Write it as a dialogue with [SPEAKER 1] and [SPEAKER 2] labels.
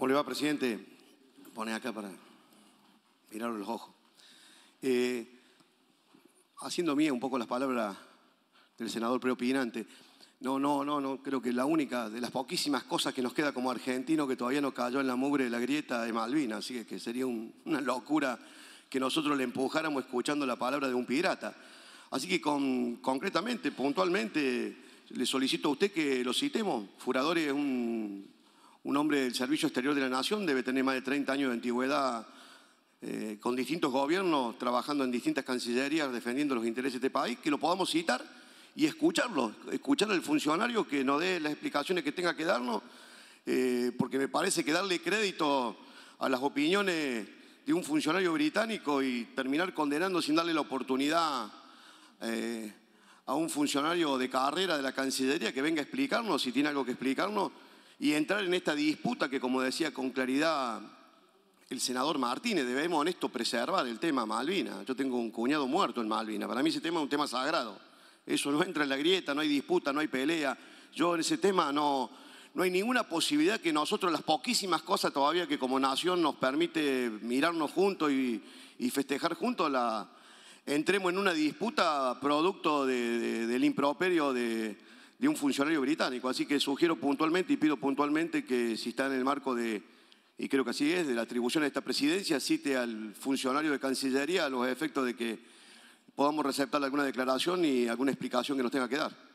[SPEAKER 1] ¿Cómo va, presidente? Pone acá para mirar los ojos. Eh, haciendo mía un poco las palabras del senador preopinante, no, no, no, no, creo que la única de las poquísimas cosas que nos queda como argentino que todavía no cayó en la mugre de la grieta de Malvinas, así que sería una locura que nosotros le empujáramos escuchando la palabra de un pirata. Así que concretamente, puntualmente, le solicito a usted que lo citemos. Furador es un un hombre del Servicio Exterior de la Nación debe tener más de 30 años de antigüedad eh, con distintos gobiernos, trabajando en distintas cancillerías, defendiendo los intereses de este país, que lo podamos citar y escucharlo, escuchar al funcionario que nos dé las explicaciones que tenga que darnos, eh, porque me parece que darle crédito a las opiniones de un funcionario británico y terminar condenando sin darle la oportunidad eh, a un funcionario de carrera de la Cancillería que venga a explicarnos, si tiene algo que explicarnos, y entrar en esta disputa que, como decía con claridad el senador Martínez, debemos honesto, preservar el tema Malvina. Yo tengo un cuñado muerto en Malvina, para mí ese tema es un tema sagrado. Eso no entra en la grieta, no hay disputa, no hay pelea. Yo en ese tema no, no hay ninguna posibilidad que nosotros, las poquísimas cosas todavía que como nación nos permite mirarnos juntos y, festejar juntos, entremos en una disputa producto del improperio de, de un funcionario británico. Así que sugiero puntualmente y pido puntualmente que si está en el marco de, y creo que así es, de la atribución de esta presidencia, cite al funcionario de Cancillería a los efectos de que podamos receptar alguna declaración y alguna explicación que nos tenga que dar.